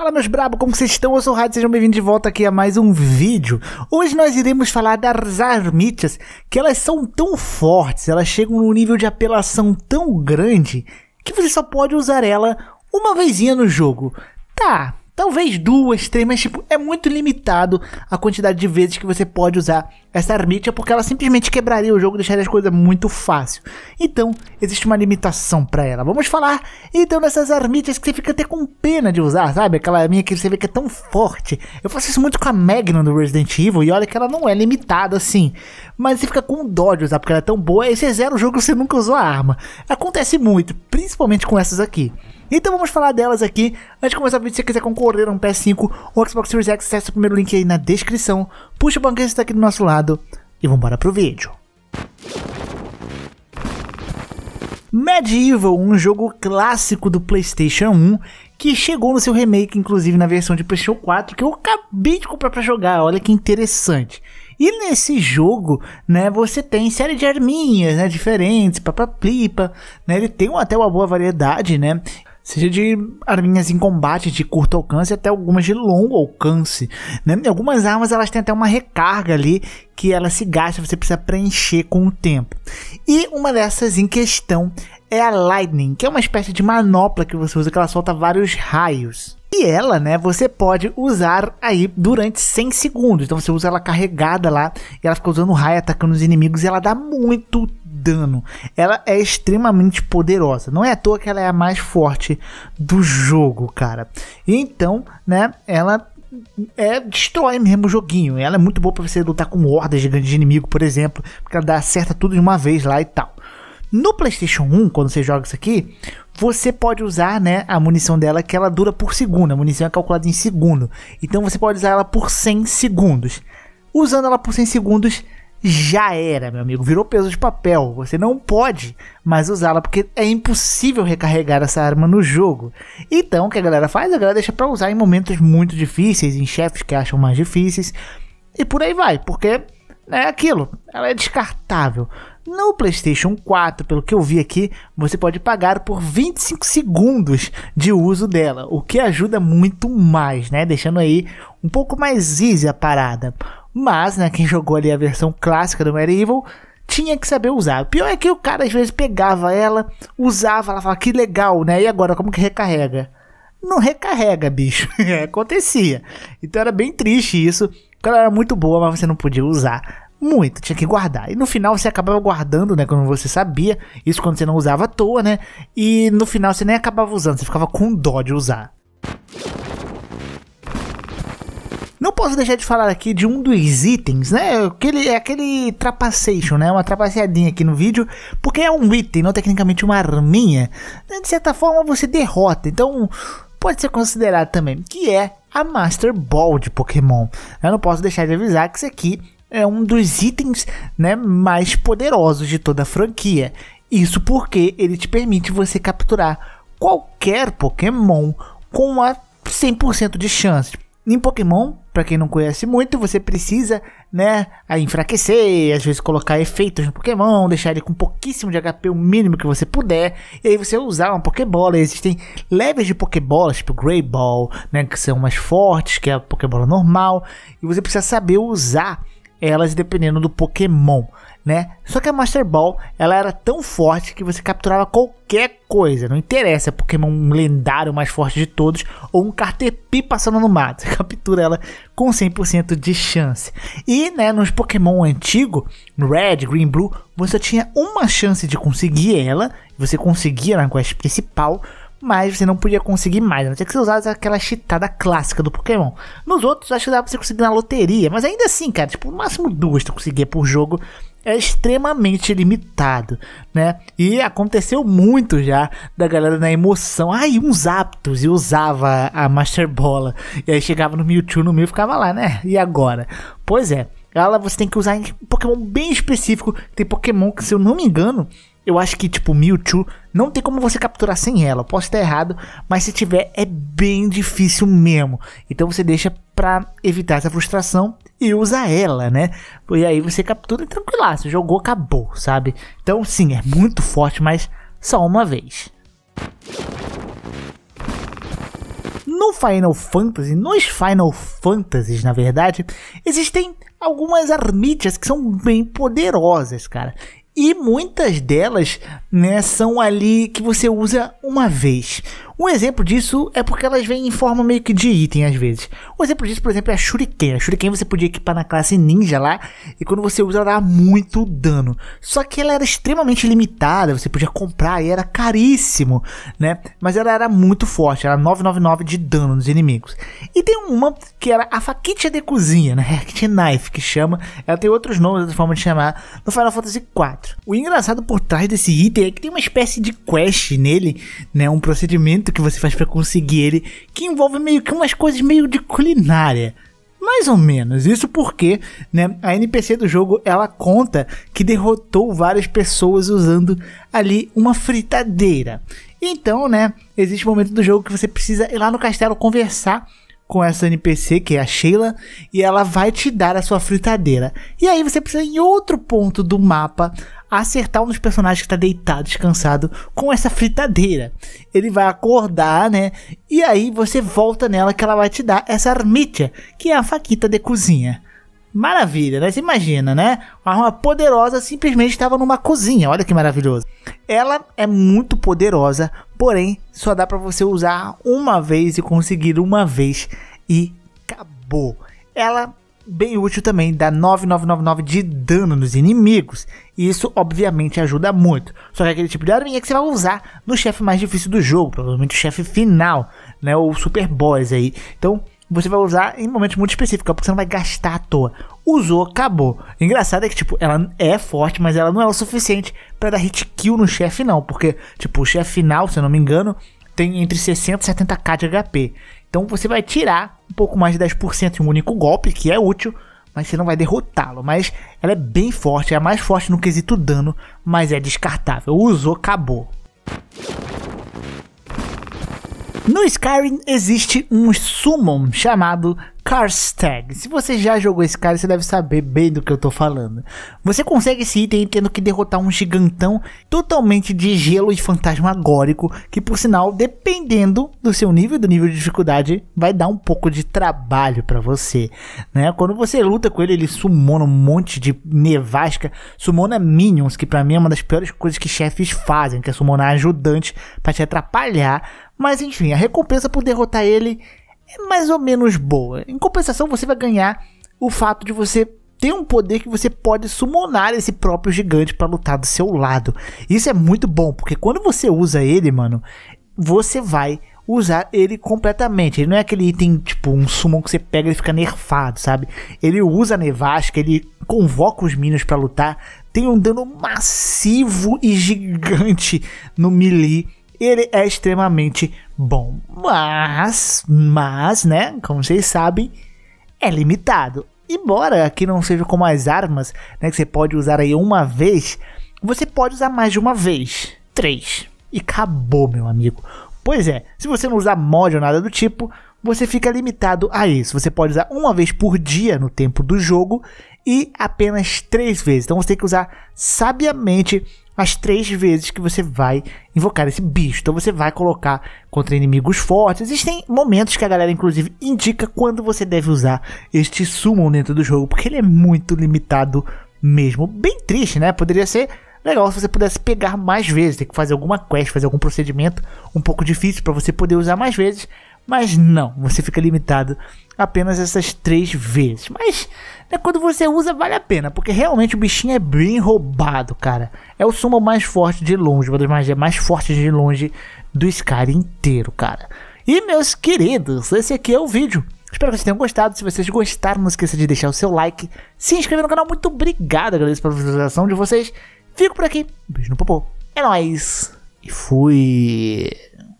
Fala meus brabo, como vocês estão? Eu sou o Rádio, sejam bem-vindos de volta aqui a mais um vídeo. Hoje nós iremos falar das armitas, que elas são tão fortes, elas chegam num nível de apelação tão grande, que você só pode usar ela uma vezinha no jogo. Tá, Talvez duas, três, mas tipo, é muito limitado a quantidade de vezes que você pode usar essa Armitia, porque ela simplesmente quebraria o jogo e deixaria as coisas muito fácil. Então, existe uma limitação para ela. Vamos falar então dessas Armitias que você fica até com pena de usar, sabe? Aquela minha que você vê que é tão forte. Eu faço isso muito com a Magnum do Resident Evil e olha que ela não é limitada assim. Mas você fica com dó de usar porque ela é tão boa e você é zera o jogo e você nunca usou a arma. Acontece muito, principalmente com essas aqui. Então vamos falar delas aqui. Antes de começar o vídeo, se você quiser concorrer a um PS5 ou Xbox Series X, acesse o primeiro link aí na descrição. Puxa o banquete está aqui do nosso lado e vamos para pro vídeo. Medieval, um jogo clássico do PlayStation 1, que chegou no seu remake, inclusive na versão de PlayStation 4, que eu acabei de comprar para jogar. Olha que interessante. E nesse jogo, né, você tem série de arminhas, né, diferentes, papaplipa, né, ele tem até uma boa variedade, né, seja de arminhas em combate de curto alcance até algumas de longo alcance. Né? Algumas armas elas têm até uma recarga ali que ela se gasta, você precisa preencher com o tempo. E uma dessas em questão é a Lightning, que é uma espécie de manopla que você usa que ela solta vários raios. E ela, né, você pode usar aí durante 100 segundos. Então você usa ela carregada lá e ela fica usando raio atacando os inimigos e ela dá muito dano. Ela é extremamente poderosa. Não é à toa que ela é a mais forte do jogo, cara. Então, né, ela é, destrói mesmo o joguinho. Ela é muito boa para você lutar com hordas gigantes de inimigo, por exemplo, porque ela dá acerta tudo de uma vez lá e tal. No PlayStation 1, quando você joga isso aqui, você pode usar, né, a munição dela que ela dura por segundo. A munição é calculada em segundo. Então você pode usar ela por 100 segundos. Usando ela por 100 segundos, já era, meu amigo. Virou peso de papel. Você não pode mais usá-la porque é impossível recarregar essa arma no jogo. Então, o que a galera faz? A galera deixa para usar em momentos muito difíceis, em chefes que acham mais difíceis e por aí vai, porque é aquilo, ela é descartável. No PlayStation 4, pelo que eu vi aqui, você pode pagar por 25 segundos de uso dela, o que ajuda muito mais, né? Deixando aí um pouco mais easy a parada. Mas, né, quem jogou ali a versão clássica do Medieval tinha que saber usar. O pior é que o cara às vezes pegava ela, usava, ela falava que legal, né? E agora como que recarrega? Não recarrega, bicho. É, acontecia. Então era bem triste isso. Ela era muito boa, mas você não podia usar muito, tinha que guardar. E no final você acabava guardando, né? Quando você sabia, isso quando você não usava à toa, né? E no final você nem acabava usando, você ficava com dó de usar. Não posso deixar de falar aqui de um dos itens, né? Aquele, é aquele trapaceion, né? Uma trapaceadinha aqui no vídeo, porque é um item, não tecnicamente uma arminha. De certa forma você derrota, então pode ser considerado também, que é a Master Ball de Pokémon. Eu não posso deixar de avisar que isso aqui é um dos itens né, mais poderosos de toda a franquia. Isso porque ele te permite você capturar qualquer Pokémon com a 100% de chance. Em Pokémon, para quem não conhece muito, você precisa, né, enfraquecer, às vezes colocar efeitos no Pokémon, deixar ele com pouquíssimo de HP, o mínimo que você puder, e aí você usar uma Pokébola. existem levels de Pokébolas, tipo Grey Ball, né, que são mais fortes que é a Pokébola normal, e você precisa saber usar elas dependendo do Pokémon, né? Só que a Master Ball, ela era tão forte que você capturava qualquer coisa, não interessa, é Pokémon lendário mais forte de todos ou um Cartepi passando no mato, você captura ela com 100% de chance. E, né, nos Pokémon antigo, Red, Green, Blue, você tinha uma chance de conseguir ela, você conseguia na quest principal, mas você não podia conseguir mais, a não ser que você usasse aquela cheatada clássica do Pokémon. Nos outros, acho que dava pra você conseguir na loteria, mas ainda assim, cara, tipo, o máximo duas você conseguia por jogo é extremamente limitado, né? E aconteceu muito já da galera na emoção. Ai, ah, uns aptos e usava a Master Bola. E aí chegava no Mewtwo no meio ficava lá, né? E agora? Pois é. Ela você tem que usar em Pokémon bem específico. Tem Pokémon que, se eu não me engano, eu acho que, tipo, Mewtwo, não tem como você capturar sem ela. Eu posso estar errado, mas se tiver, é bem difícil mesmo. Então você deixa pra evitar essa frustração e usa ela, né? E aí você captura e tranquilaço. Jogou, acabou, sabe? Então, sim, é muito forte, mas só uma vez. No Final Fantasy, nos Final Fantasies, na verdade, existem algumas armítias que são bem poderosas, cara. E muitas delas né, são ali que você usa uma vez. Um exemplo disso é porque elas vêm em forma meio que de item às vezes. Um exemplo disso, por exemplo, é a Shuriken. A Shuriken você podia equipar na classe Ninja lá, e quando você usa ela dá muito dano. Só que ela era extremamente limitada, você podia comprar e era caríssimo, né? Mas ela era muito forte, era 999 de dano nos inimigos. E tem uma que era a faquinha de cozinha, né? Hacked Knife que chama. Ela tem outros nomes, outra forma de chamar, no Final Fantasy IV. O engraçado por trás desse item é que tem uma espécie de quest nele, né? Um procedimento que você faz para conseguir ele, que envolve meio que umas coisas meio de culinária. Mais ou menos. Isso porque, né, a NPC do jogo, ela conta que derrotou várias pessoas usando ali uma fritadeira. Então, né, existe um momento do jogo que você precisa ir lá no castelo conversar com essa NPC, que é a Sheila, e ela vai te dar a sua fritadeira. E aí você precisa ir em outro ponto do mapa acertar um dos personagens que está deitado, descansado, com essa fritadeira. Ele vai acordar, né? E aí você volta nela que ela vai te dar essa armitia, que é a faquita de cozinha. Maravilha, né? Você imagina, né? Uma arma poderosa simplesmente estava numa cozinha. Olha que maravilhoso. Ela é muito poderosa, porém só dá para você usar uma vez e conseguir uma vez e acabou. Ela bem útil também, dá 9999 de dano nos inimigos. E isso obviamente ajuda muito. Só que é aquele tipo de arminha que você vai usar no chefe mais difícil do jogo, provavelmente o chefe final, né, o super boss aí. Então, você vai usar em momentos muito específicos, porque você não vai gastar à toa. Usou, acabou. Engraçado é que, tipo, ela é forte, mas ela não é o suficiente para dar hit kill no chefe, não. Porque, tipo, o chefe final, se eu não me engano, tem entre 60 e 70k de HP. Então você vai tirar um pouco mais de 10% em um único golpe, que é útil, mas você não vai derrotá-lo. Mas ela é bem forte, é a mais forte no quesito dano, mas é descartável. Usou, acabou. No Skyrim existe um summon chamado Karstag. Se você já jogou esse cara, você deve saber bem do que eu tô falando. Você consegue esse item tendo que derrotar um gigantão totalmente de gelo e fantasmagórico, que por sinal, dependendo do seu nível do nível de dificuldade, vai dar um pouco de trabalho para você, né? Quando você luta com ele, ele sumona um monte de nevasca, sumona minions, que para mim é uma das piores coisas que chefes fazem, que é sumonar ajudante para te atrapalhar, mas enfim, a recompensa por derrotar ele é mais ou menos boa. Em compensação, você vai ganhar o fato de você ter um poder que você pode summonar esse próprio gigante para lutar do seu lado. Isso é muito bom, porque quando você usa ele, mano, você vai usar ele completamente. Ele não é aquele item, tipo, um summon que você pega e fica nerfado, sabe? Ele usa a nevasca, ele convoca os minions para lutar, tem um dano massivo e gigante no melee. Ele é extremamente Bom, mas, mas, né, como vocês sabem, é limitado. Embora aqui não seja como as armas, né, que você pode usar aí uma vez, você pode usar mais de uma vez, três, e acabou, meu amigo. Pois é, se você não usar mod ou nada do tipo, você fica limitado a isso. Você pode usar uma vez por dia no tempo do jogo e apenas três vezes. Então você tem que usar sabiamente as três vezes que você vai invocar esse bicho. Então você vai colocar contra inimigos fortes. Existem momentos que a galera, inclusive, indica quando você deve usar este summon dentro do jogo, porque ele é muito limitado mesmo. Bem triste, né? Poderia ser legal se você pudesse pegar mais vezes, ter que fazer alguma quest, fazer algum procedimento um pouco difícil para você poder usar mais vezes. Mas não, você fica limitado apenas essas três vezes. Mas né, quando você usa, vale a pena, porque realmente o bichinho é bem roubado, cara. É o sumo mais forte de longe, uma das magias mais fortes de longe do Scar inteiro, cara. E meus queridos, esse aqui é o vídeo. Espero que vocês tenham gostado. Se vocês gostaram, não esqueça de deixar o seu like, se inscrever no canal. Muito obrigado, agradeço pela visualização de vocês. Fico por aqui. Beijo no popô. É nóis. E fui.